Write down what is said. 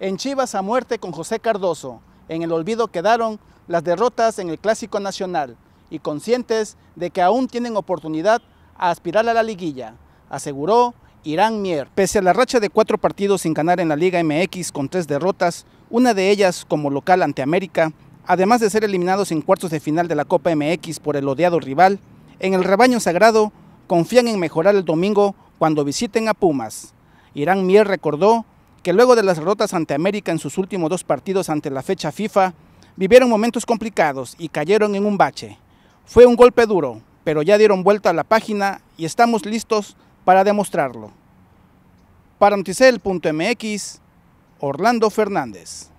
En Chivas a muerte con José Cardoso, en el olvido quedaron las derrotas en el Clásico Nacional y conscientes de que aún tienen oportunidad a aspirar a la liguilla, aseguró Irán Mier. Pese a la racha de cuatro partidos sin ganar en la Liga MX con tres derrotas, una de ellas como local ante América, además de ser eliminados en cuartos de final de la Copa MX por el odiado rival, en el rebaño sagrado confían en mejorar el domingo cuando visiten a Pumas. Irán Mier recordó que luego de las derrotas ante América en sus últimos dos partidos ante la fecha FIFA, vivieron momentos complicados y cayeron en un bache. Fue un golpe duro, pero ya dieron vuelta a la página y estamos listos para demostrarlo. Para Noticel.mx, Orlando Fernández.